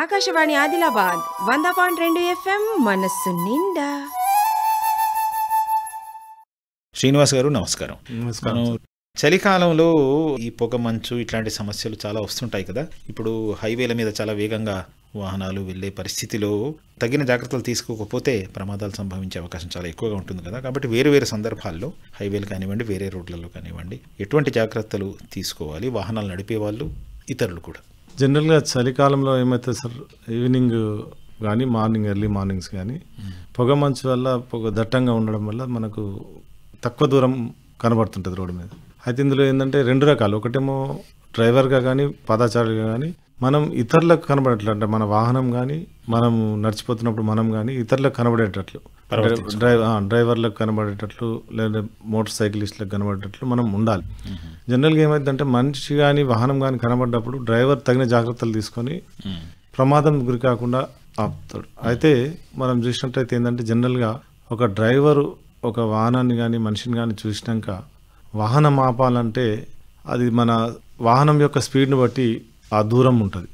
ఆకాశవాణి ఆదిలాబాద్ వంద పాయింట్ రెండు ఎఫ్ఎం మనస్సు నిండా శ్రీనివాస్ గారు నమస్కారం నమస్కారం చలికాలంలో ఈ పొగ మంచు ఇట్లాంటి సమస్యలు చాలా వస్తుంటాయి కదా ఇప్పుడు హైవేల మీద చాలా వేగంగా వాహనాలు వెళ్ళే పరిస్థితిలో తగిన జాగ్రత్తలు తీసుకోకపోతే ప్రమాదాలు సంభవించే అవకాశం చాలా ఎక్కువగా ఉంటుంది కదా కాబట్టి వేరు వేరు సందర్భాల్లో హైవేలు కానివ్వండి వేరే రోడ్లలో కానివ్వండి ఎటువంటి జాగ్రత్తలు తీసుకోవాలి వాహనాలు నడిపే వాళ్ళు ఇతరులు కూడా జనరల్గా చలికాలంలో ఏమైతే సార్ ఈవినింగ్ కానీ మార్నింగ్ ఎర్లీ మార్నింగ్స్ కానీ hmm. పొగ మంచు వల్ల పొగ దట్టంగా ఉండడం వల్ల మనకు తక్కువ దూరం కనబడుతుంటుంది రోడ్డు మీద అయితే ఇందులో ఏంటంటే రెండు రకాలు ఒకటేమో డ్రైవర్గా కానీ పాదాచారులుగా కానీ మనం ఇతరులకు కనబడేటట్లు అంటే మన వాహనం కానీ మనం నడిచిపోతున్నప్పుడు మనం కానీ ఇతరులకు కనబడేటట్లు డ్రైవర్ డ్రైవర్లకు కనబడేటట్లు లేదా మోటార్ సైకిలిస్టులకు కనబడేటట్లు మనం ఉండాలి జనరల్గా ఏమైందంటే మనిషి కానీ వాహనం కానీ కనబడ్డప్పుడు డ్రైవర్ తగిన జాగ్రత్తలు తీసుకొని ప్రమాదం గురి కాకుండా ఆపుతాడు అయితే మనం చూసినట్టయితే ఏంటంటే జనరల్గా ఒక డ్రైవరు ఒక వాహనాన్ని కానీ మనిషిని కానీ చూసినాక వాహనం ఆపాలంటే అది మన వాహనం యొక్క స్పీడ్ని బట్టి ఆ దూరం ఉంటుంది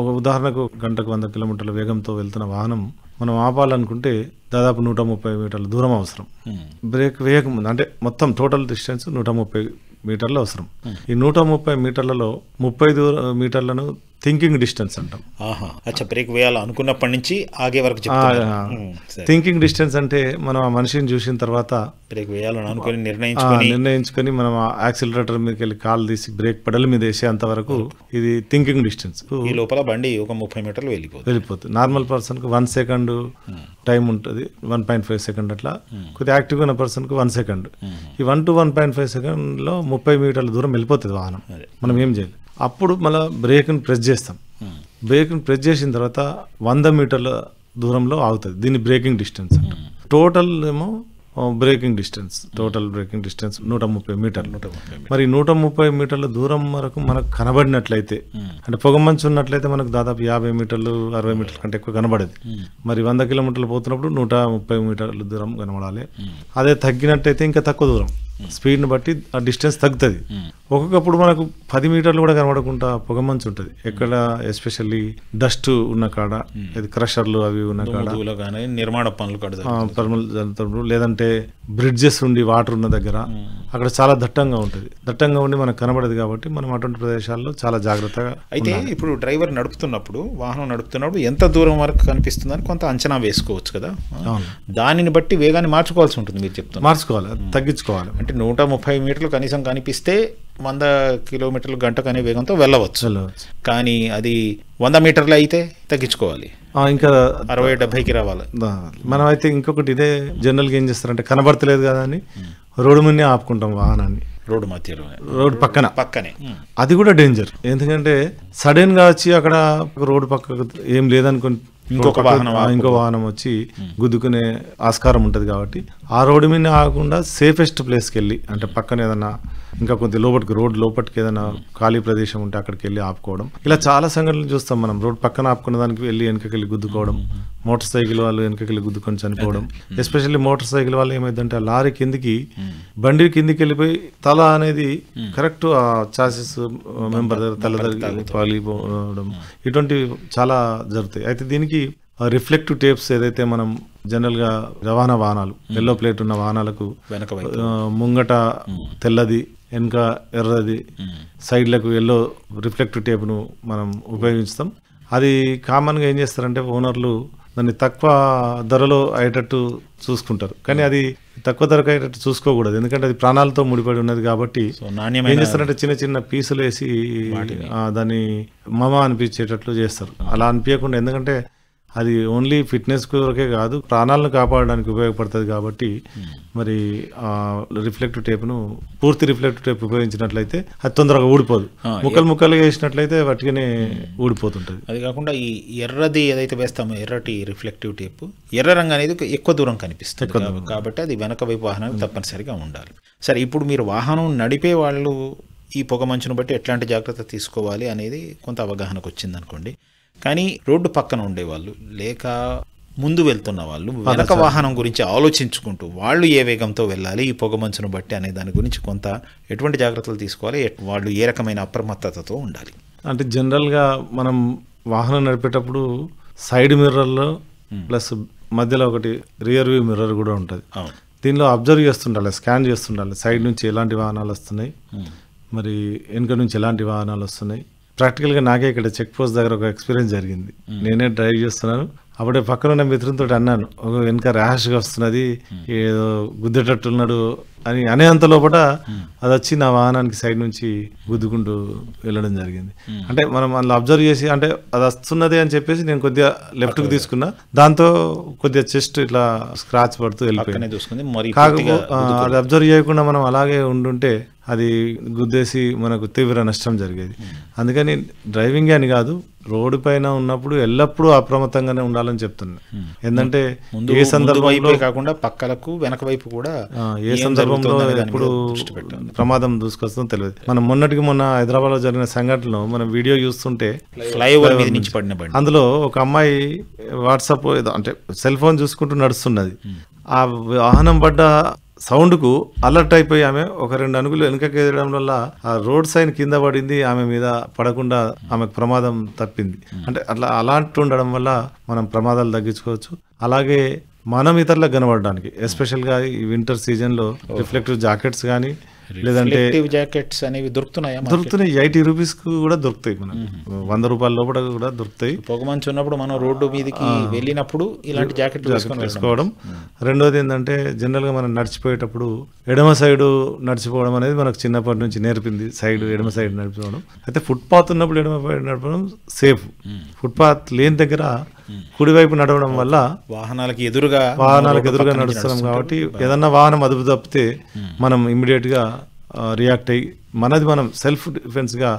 ఒక ఉదాహరణకు గంటకు వంద కిలోమీటర్ల వేగంతో వెళ్తున్న వాహనం మనం ఆపాలనుకుంటే దాదాపు నూట ముప్పై మీటర్ల దూరం అవసరం hmm. బ్రేక్ వేయకముందు అంటే మొత్తం టోటల్ డిస్టెన్స్ నూట ముప్పై మీటర్లు అవసరం hmm. ఈ నూట ముప్పై మీటర్లలో ముప్పై దూర మీటర్లను థింకింగ్ డిస్టెన్స్ అంటాం ఆహా అచ్చా బ్రేక్ వేయాలి అనుకున్నప్పటి నుంచి ఆగే వరకు థింకింగ్ డిస్టెన్స్ అంటే మనం ఆ మనిషిని చూసిన తర్వాత బ్రేక్ వేయాలని అనుకుని నిర్ణయించుకొని నిర్ణయించుకొని మనం యాక్సిలరేటర్ మీదకి వెళ్ళి కాల్ తీసి బ్రేక్ పెడల్ మీద వేసేంత వరకు ఇది థింకింగ్ డిస్టెన్స్ ఈ లోపల బండి ఒక ముప్పై మీటర్లు వెళ్ళిపోతుంది వెళ్ళిపోతుంది నార్మల్ పర్సన్ కు వన్ సెకండ్ టైం ఉంటుంది వన్ పాయింట్ ఫైవ్ సెకండ్ అట్లా కొద్దిగా యాక్టివ్గా ఉన్న పర్సన్కి వన్ సెకండ్ ఈ one two one point five సెకండ్లో ముప్పై మీటర్ల దూరం వెళ్ళిపోతుంది వాహనం మనం ఏం చేయాలి అప్పుడు మళ్ళీ బ్రేక్ని ప్రెస్ చేస్తాం బ్రేక్ని ప్రెస్ చేసిన తర్వాత వంద మీటర్ల దూరంలో ఆగుతుంది దీన్ని బ్రేకింగ్ డిస్టెన్స్ అంటాం టోటల్ ఏమో braking distance total braking distance నూట ముప్పై మీటర్లు మరి నూట ముప్పై మీటర్ల దూరం వరకు మనకు కనబడినట్లయితే అంటే పొగమంచు ఉన్నట్లయితే మనకు దాదాపు యాభై మీటర్లు అరవై మీటర్ల కంటే ఎక్కువ కనబడేది మరి వంద కిలోమీటర్లు పోతున్నప్పుడు నూట ముప్పై మీటర్ల దూరం కనబడాలి అదే తగ్గినట్టయితే ఇంకా తక్కువ దూరం స్పీడ్ని hmm. బట్టి ఆ డిస్టెన్స్ తగ్గుతుంది hmm. ఒక్కొక్కప్పుడు మనకు పది మీటర్లు కూడా కనబడకుండా పొగ మంచు ఉంటుంది hmm. ఎక్కడ ఎస్పెషల్లీ డస్ట్ ఉన్న కాడ క్రషర్లు అవి ఉన్న కాడ నిర్మాణ పనులు పనులు జరుగుతున్నప్పుడు లేదంటే బ్రిడ్జెస్ ఉండి వాటర్ ఉన్న దగ్గర అక్కడ చాలా దట్టంగా ఉంటుంది దట్టంగా ఉండి మనకు కనబడదు కాబట్టి మనం అటువంటి ప్రదేశాల్లో చాలా జాగ్రత్తగా అయితే ఇప్పుడు డ్రైవర్ నడుపుతున్నప్పుడు వాహనం నడుపుతున్నప్పుడు ఎంత దూరం వరకు కనిపిస్తుందని కొంత అంచనా వేసుకోవచ్చు కదా దానిని బట్టి వేగాన్ని మార్చుకోవాల్సి ఉంటుంది మీరు చెప్తున్నారు మార్చుకోవాలి తగ్గించుకోవాలి అంటే నూట ముప్పై మీటర్లు కనీసం కనిపిస్తే వంద కిలోమీటర్లు గంటకు అనే వేగంతో వెళ్ళవచ్చు కానీ అది వంద మీటర్లు అయితే తగ్గించుకోవాలి ఇంకా అరవై డెబ్బైకి రావాలి మనం అయితే ఇంకొకటి ఇదే జనరల్గా ఏం చేస్తారంటే కనబడతలేదు కదా అని రోడ్డు ముందే ఆపుకుంటాం వాహనాన్ని రోడ్డు మధ్యలో రోడ్డు పక్కన పక్కనే అది కూడా డేంజర్ ఎందుకంటే సడన్ గా వచ్చి అక్కడ రోడ్డు పక్క ఏం లేదనుకుని ఇంకొక వాహనం ఇంకో వాహనం వచ్చి గుద్దుకునే ఆస్కారం ఉంటుంది కాబట్టి ఆ రోడ్డు మీద ఆగకుండా సేఫెస్ట్ ప్లేస్కి వెళ్ళి అంటే పక్కన ఏదైనా ఇంకా కొంత లోపలికి రోడ్ లోపలికి ఏదైనా ఖాళీ ప్రదేశం ఉంటే అక్కడికి వెళ్ళి ఆపుకోవడం ఇలా చాలా సంఘటనలు చూస్తాం మనం రోడ్ పక్కన ఆపుకున్న దానికి వెళ్ళి వెనకకెళ్ళి గుద్దుకోవడం మోటార్ సైకిల్ వాళ్ళు వెనకకెళ్ళి గుద్దుకొని చనిపోవడం ఎస్పెషల్లీ మోటార్ సైకిల్ వాళ్ళు ఏమైందంటే ఆ లారీ కిందికి బండి కిందికి వెళ్ళిపోయి తల అనేది కరెక్ట్ ఆ చాసెస్ మెంబర్ దగ్గర తల దగ్గర పగిలిపోవడం ఇటువంటివి చాలా జరుగుతాయి అయితే దీనికి రిఫ్లెక్టివ్ టేప్స్ ఏదైతే మనం జనరల్గా రవాణా వాహనాలు ఎల్లో ప్లేట్ ఉన్న వాహనాలకు వెనక ముంగట తెల్లది వెనక ఎర్రది సైడ్లకు ఎల్లో రిఫ్లెక్టివ్ టేప్ను మనం ఉపయోగిస్తాం అది కామన్గా ఏం చేస్తారంటే ఓనర్లు దాన్ని తక్కువ ధరలో అయ్యేటట్టు చూసుకుంటారు కానీ అది తక్కువ ధరకు అయ్యేటట్టు చూసుకోకూడదు ఎందుకంటే అది ప్రాణాలతో ముడిపడి ఉన్నది కాబట్టి ఏం చేస్తారంటే చిన్న చిన్న పీసులు వేసి దాన్ని మమ అనిపించేటట్లు చేస్తారు అలా అనిపించకుండా ఎందుకంటే అది ఓన్లీ ఫిట్నెస్ కొరకే కాదు ప్రాణాలను కాపాడడానికి ఉపయోగపడుతుంది కాబట్టి hmm. మరి రిఫ్లెక్టివ్ టేప్ను పూర్తి రిఫ్లెక్టివ్ టేప్ ఉపయోగించినట్లయితే అది తొందరగా ఊడిపోదు ముక్కలు ముక్కలుగా వేసినట్లయితే వాటికనే hmm. ఊడిపోతుంటుంది అది కాకుండా ఈ ఎర్రది ఏదైతే వేస్తామో ఎర్రటి రిఫ్లెక్టివ్ టేప్ ఎర్ర రంగు అనేది ఎక్కువ దూరం కనిపిస్తుంది కాబట్టి అది వెనక వైపు వాహనానికి తప్పనిసరిగా ఉండాలి సరే ఇప్పుడు మీరు వాహనం నడిపే వాళ్ళు ఈ పొగ మంచును బట్టి ఎట్లాంటి జాగ్రత్త తీసుకోవాలి అనేది కొంత అవగాహనకు వచ్చింది అనుకోండి కానీ రోడ్డు పక్కన ఉండేవాళ్ళు లేక ముందు వెళ్తున్న వాళ్ళు వెనక వాహనం గురించి ఆలోచించుకుంటూ వాళ్ళు ఏ వేగంతో వెళ్ళాలి ఈ పొగ మంచును బట్టి అనే దాని గురించి కొంత ఎటువంటి జాగ్రత్తలు తీసుకోవాలి వాళ్ళు ఏ రకమైన అప్రమత్తతతో ఉండాలి అంటే జనరల్గా మనం వాహనం నడిపేటప్పుడు సైడ్ మిర్రర్లో ప్లస్ మధ్యలో ఒకటి రియర్ వ్యూ మిర్రర్ కూడా ఉంటుంది దీనిలో అబ్జర్వ్ చేస్తుండాలి స్కాన్ చేస్తుండాలి సైడ్ నుంచి ఎలాంటి వాహనాలు వస్తున్నాయి మరి వెనుక నుంచి ఎలాంటి వాహనాలు వస్తున్నాయి ప్రాక్టికల్గా నాకే ఇక్కడ చెక్ పోస్ట్ దగ్గర ఒక ఎక్స్పీరియన్స్ జరిగింది నేనే డ్రైవ్ చేస్తున్నాను అప్పుడే పక్కన ఉన్న మిత్రులతో అన్నాను ఒక వెనక ర్యాష్గా వస్తున్నది ఏదో గుద్దేటట్టున్నాడు అని అనేంత లోపల అది వచ్చి నా వాహనానికి సైడ్ నుంచి గుద్దుకుంటూ వెళ్ళడం జరిగింది అంటే మనం అందులో అబ్జర్వ్ చేసి అంటే అది వస్తున్నది అని చెప్పేసి నేను కొద్దిగా లెఫ్ట్కి తీసుకున్నా దాంతో కొద్దిగా చెస్ట్ ఇట్లా స్క్రాచ్ పడుతూ వెళ్ళిపోయింది అది అబ్జర్వ్ చేయకుండా మనం అలాగే ఉండుంటే అది గుద్దేసి మనకు తీవ్ర నష్టం జరిగేది అందుకని డ్రైవింగ్ అని కాదు రోడ్డు పైన ఉన్నప్పుడు ఎల్లప్పుడూ అప్రమత్తంగానే ఉండాలని చెప్తున్నా ఎందుకంటే ఏ సందర్భంలో కాకుండా పక్కలకు వెనక వైపు కూడా ఏ సందర్భంలో ఎప్పుడు ప్రమాదం దూసుకొస్తుందో తెలియదు మనం మొన్నటికి మొన్న హైదరాబాద్ లో జరిగిన సంఘటనలో మనం వీడియో చూస్తుంటే ఫ్లైఓవర్ నుంచి పడిన అందులో ఒక అమ్మాయి వాట్సాప్ అంటే సెల్ ఫోన్ చూసుకుంటూ నడుస్తున్నది ఆ వాహనం పడ్డ సౌండ్కు అలర్ట్ అయిపోయి ఆమె ఒక రెండు అణుగులు వెనుకకేయడం వల్ల ఆ రోడ్ సైన్ కింద పడింది ఆమె మీద పడకుండా ఆమెకు ప్రమాదం తప్పింది అంటే అట్లా అలాంటి ఉండడం వల్ల మనం ప్రమాదాలు తగ్గించుకోవచ్చు అలాగే మనం ఇతరులకు కనబడడానికి ఎస్పెషల్గా ఈ వింటర్ సీజన్లో రిఫ్లెక్టివ్ జాకెట్స్ కానీ లేదంటే జాకెట్స్ అనేవి దొరుకుతున్నాయి దొరుకుతున్నాయి ఎయిటీ రూపీస్ కూడా దొరుకుతాయి మనకు వంద రూపాయల లోపల కూడా దొరుకుతాయి పొగమంచి ఉన్నప్పుడు మనం రోడ్డు మీదకి వెళ్ళినప్పుడు ఇలాంటి జాకెట్ వేసుకోవడం రెండోది ఏంటంటే జనరల్గా మనం నడిచిపోయేటప్పుడు ఎడమ సైడ్ నడిచిపోవడం అనేది మనకు చిన్నప్పటి నుంచి నేర్పింది సైడ్ ఎడమ సైడ్ నడిచిపోవడం అయితే ఫుట్పాత్ ఉన్నప్పుడు ఎడమ సైడ్ నడపడం సేఫ్ ఫుట్పాత్ లేని దగ్గర కుడివైపు నడవడం వల్ల వాహనాలకు ఎదురుగా వాహనాలకు ఎదురుగా నడుస్తున్నాం కాబట్టి ఏదన్నా వాహనం అదుపు తప్పితే hmm. మనం ఇమ్మీడియట్గా రియాక్ట్ అయ్యి మనది మనం సెల్ఫ్ డిఫెన్స్గా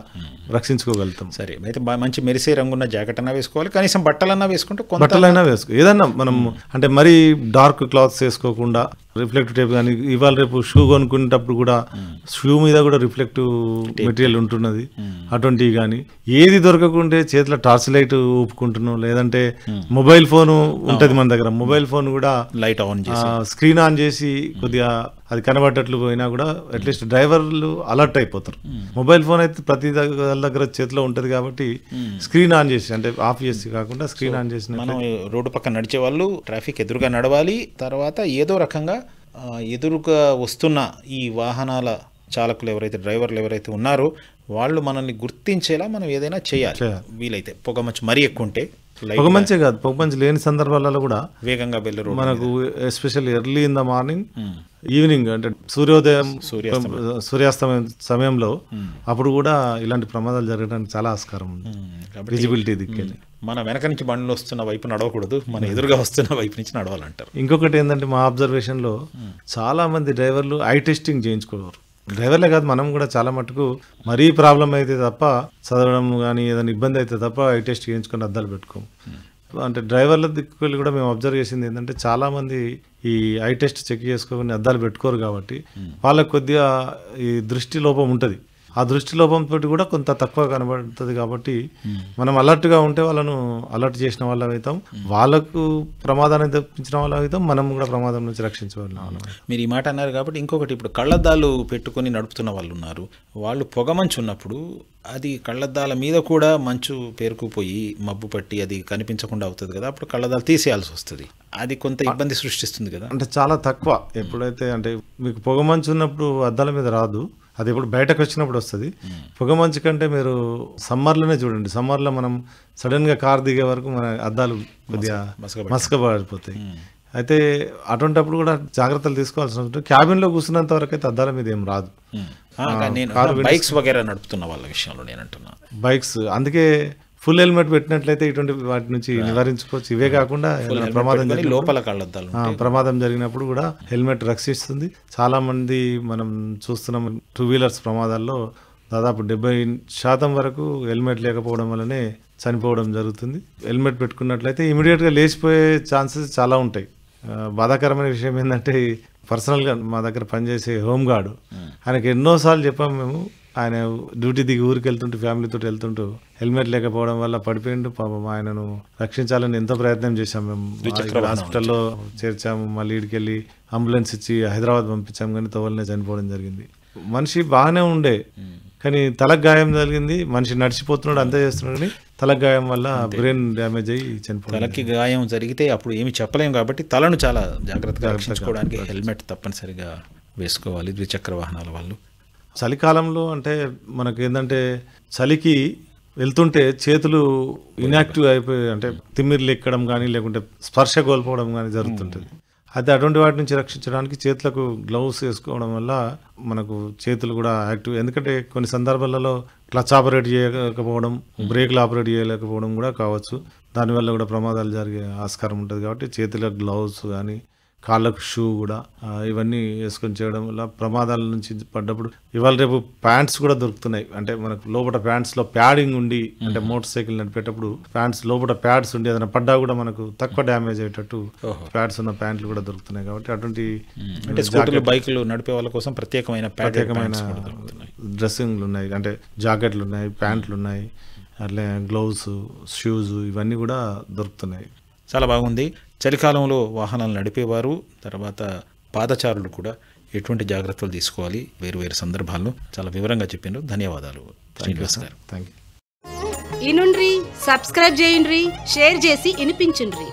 రక్షించుకోగలుగుతాం సరే అయితే మంచి మెరిసే రంగున్న జాకెట్ అన్నా వేసుకోవాలి కనీసం బట్టలన్నా వేసుకుంటే బట్టలైనా వేసుకో ఏదన్నా మనం అంటే మరీ డార్క్ క్లాత్స్ వేసుకోకుండా రిఫ్లెక్టివ్ టైప్ కానీ ఇవాళ రేపు షూ కొనుక్కునేటప్పుడు కూడా షూ hmm. మీద కూడా రిఫ్లెక్టివ్ మెటీరియల్ ఉంటున్నది hmm. అటువంటివి కానీ ఏది దొరకకుంటే చేతిలో టార్చ్ లైట్ ఊపుకుంటున్నాం లేదంటే మొబైల్ ఫోన్ ఉంటుంది మన దగ్గర మొబైల్ ఫోన్ కూడా లైట్ ఆన్ స్క్రీన్ ఆన్ చేసి కొద్దిగా అది కనబడేటట్లు పోయినా కూడా అట్లీస్ట్ డ్రైవర్లు అలర్ట్ అయిపోతారు మొబైల్ ఫోన్ అయితే ప్రతి దగ్గర చేతిలో ఉంటుంది కాబట్టి hmm. స్క్రీన్ ఆన్ చేసి అంటే ఆఫ్ చేసి కాకుండా స్క్రీన్ ఆన్ చేసి మనం రోడ్డు పక్కన నడిచే వాళ్ళు ట్రాఫిక్ ఎదురుగా నడవాలి తర్వాత ఏదో రకంగా ఎదురుగా వస్తున్న ఈ వాహనాల చాలకులు ఎవరైతే డ్రైవర్లు ఎవరైతే ఉన్నారో వాళ్ళు మనల్ని గుర్తించేలా మనం ఏదైనా చేయాలి వీలైతే పొగ మరీ ఎక్కువ ఉంటే మంచే కాదు మంచి లేని సందర్భాలలో కూడా వేగంగా వెళ్ళరు మనకు especially early in the morning evening అంటే సూర్యోదయం సూర్యాస్తమయం సమయంలో hmm. అప్పుడు కూడా ఇలాంటి ప్రమాదాలు జరగడానికి చాలా ఆస్కారం ఉంది విజిబిలిటీ hmm. hmm. దిక్కని మన వెనక నుంచి బండ్లు వస్తున్న వైపు నడవకూడదు మన ఎదురుగా వస్తున్న వైపు నుంచి నడవాలంటారు ఇంకొకటి ఏంటంటే మా అబ్జర్వేషన్లో చాలా మంది డ్రైవర్లు ఐ టెస్టింగ్ చేయించుకోరు డ్రైవర్లే కాదు మనం కూడా చాలా మటుకు మరీ ప్రాబ్లం అయితే తప్ప చదవడం కానీ ఏదైనా ఇబ్బంది అయితే తప్ప ఐ టెస్ట్ చేయించుకొని అద్దాలు పెట్టుకోము అంటే డ్రైవర్ల దిక్కులు కూడా మేము అబ్జర్వ్ చేసింది ఏంటంటే చాలామంది ఈ ఐ టెస్ట్ చెక్ చేసుకొని అద్దాలు పెట్టుకోరు కాబట్టి వాళ్ళకు కొద్దిగా ఈ దృష్టి లోపం ఉంటుంది ఆ దృష్టి లోపంతో కూడా కొంత తక్కువ కనబడుతుంది కాబట్టి మనం అలర్ట్గా ఉంటే వాళ్ళను అలర్ట్ చేసిన వాళ్ళ అవుతాం వాళ్ళకు ప్రమాదాన్ని తప్పించిన వాళ్ళ అవుతాం మనం కూడా ప్రమాదం నుంచి రక్షించగలం మీరు ఈ మాట అన్నారు కాబట్టి ఇంకొకటి ఇప్పుడు కళ్ళద్దాలు పెట్టుకొని నడుపుతున్న వాళ్ళు ఉన్నారు వాళ్ళు పొగ మంచు ఉన్నప్పుడు అది కళ్ళద్దాల మీద కూడా మంచు పేరుకుపోయి మబ్బు పట్టి అది కనిపించకుండా అవుతుంది కదా అప్పుడు కళ్ళద్దాలు తీసేయాల్సి వస్తుంది అది కొంత ఇబ్బంది సృష్టిస్తుంది కదా అంటే చాలా తక్కువ ఎప్పుడైతే అంటే మీకు పొగ ఉన్నప్పుడు అద్దాల మీద రాదు అది ఇప్పుడు బయటకు వచ్చినప్పుడు వస్తుంది పొగ మంచు కంటే మీరు సమ్మర్లోనే చూడండి సమ్మర్లో మనం సడన్గా కార్ దిగే వరకు మన అద్దాలు కొద్దిగా మసకబడిపోతాయి అయితే అటువంటిప్పుడు కూడా జాగ్రత్తలు తీసుకోవాల్సిన ఉంటుంది క్యాబిన్లో కూర్చున్నంత వరకు అయితే అద్దాల మీద ఏం రాదు బైక్స్ వగేరా నడుపుతున్న వాళ్ళ విషయంలో నేను అంటున్నా బైక్స్ అందుకే ఫుల్ హెల్మెట్ పెట్టినట్లయితే ఇటువంటి వాటి నుంచి నివారించుకోవచ్చు ఇవే కాకుండా ప్రమాదం లోపల కళ్ళద్దాలు ప్రమాదం జరిగినప్పుడు కూడా హెల్మెట్ రక్షిస్తుంది చాలా మంది మనం చూస్తున్నాం టూ వీలర్స్ ప్రమాదాల్లో దాదాపు డెబ్బై శాతం వరకు హెల్మెట్ లేకపోవడం వల్లనే చనిపోవడం జరుగుతుంది హెల్మెట్ పెట్టుకున్నట్లయితే ఇమీడియట్గా లేచిపోయే ఛాన్సెస్ చాలా ఉంటాయి బాధాకరమైన విషయం ఏంటంటే పర్సనల్గా మా దగ్గర పనిచేసే హోంగార్డు hmm. ఆయనకు ఎన్నోసార్లు చెప్పాము మేము ఆయన డ్యూటీ దిగి ఊరికి వెళ్తుంటూ ఫ్యామిలీతో వెళ్తుంటూ హెల్మెట్ లేకపోవడం వల్ల పడిపోయిండు పాపం ఆయనను రక్షించాలని ఎంతో ప్రయత్నం చేశాం మేము హాస్పిటల్లో చేర్చాము మళ్ళీ ఇడికి వెళ్ళి అంబులెన్స్ ఇచ్చి హైదరాబాద్ పంపించాము కానీ తోవలనే చనిపోవడం జరిగింది మనిషి బాగానే ఉండే కానీ తలకు గాయం జరిగింది మనిషి నడిచిపోతున్నాడు అంతే చేస్తున్నాడు కానీ తల గాయం వల్ల బ్రెయిన్ డ్యామేజ్ అయ్యి చనిపోయింది తలకి గాయం జరిగితే అప్పుడు ఏమి చెప్పలేము కాబట్టి తలను చాలా జాగ్రత్తగా రక్షించుకోవడానికి హెల్మెట్ తప్పనిసరిగా వేసుకోవాలి ద్విచక్ర వాహనాల వాళ్ళు చలికాలంలో అంటే మనకి ఏంటంటే చలికి వెళ్తుంటే చేతులు ఇన్యాక్టివ్ అయిపోయి అంటే తిమ్మిర్లు ఎక్కడం కానీ లేకుంటే స్పర్శ కోల్పోవడం కానీ జరుగుతుంటుంది hmm. అయితే అటువంటి వాటి నుంచి రక్షించడానికి చేతులకు గ్లౌస్ వేసుకోవడం వల్ల మనకు చేతులు కూడా యాక్టివ్ ఎందుకంటే కొన్ని సందర్భాలలో క్లచ్ ఆపరేట్ చేయకపోవడం hmm. బ్రేక్లు ఆపరేట్ చేయలేకపోవడం కూడా కావచ్చు దానివల్ల కూడా ప్రమాదాలు జరిగే ఆస్కారం ఉంటుంది కాబట్టి చేతులకు గ్లౌస్ కానీ కాళ్ళకు షూ కూడా ఇవన్నీ వేసుకొని చేయడం వల్ల ప్రమాదాల నుంచి పడ్డప్పుడు ఇవాళ రేపు ప్యాంట్స్ కూడా దొరుకుతున్నాయి అంటే మనకు లోపల ప్యాంట్స్ లో ప్యాడింగ్ ఉండి అంటే మోటార్ సైకిల్ నడిపేటప్పుడు ప్యాంట్స్ లోపల ప్యాడ్స్ ఉండి ఏదైనా పడ్డా కూడా మనకు తక్కువ డ్యామేజ్ అయ్యేటట్టు ప్యాడ్స్ ఉన్న ప్యాంట్లు కూడా దొరుకుతున్నాయి కాబట్టి అటువంటి అంటే స్కూటర్లు బైక్లు నడిపే వాళ్ళ కోసం ప్రత్యేకమైన ప్రత్యేకమైన డ్రెస్సింగ్లు ఉన్నాయి అంటే జాకెట్లు ఉన్నాయి ప్యాంట్లు ఉన్నాయి అట్లే గ్లౌస్ షూస్ ఇవన్నీ కూడా దొరుకుతున్నాయి చాలా బాగుంది చలికాలంలో వాహనాలు నడిపేవారు తర్వాత పాదచారులు కూడా ఎటువంటి జాగ్రత్తలు తీసుకోవాలి వేరు వేరు సందర్భాల్లో చాలా వివరంగా చెప్పిండ్రు ధన్యవాదాలు శ్రీనివాస్ గారు థ్యాంక్ యూ ఇనుండ్రి సబ్స్క్రైబ్ చేయండి షేర్ చేసి వినిపించండి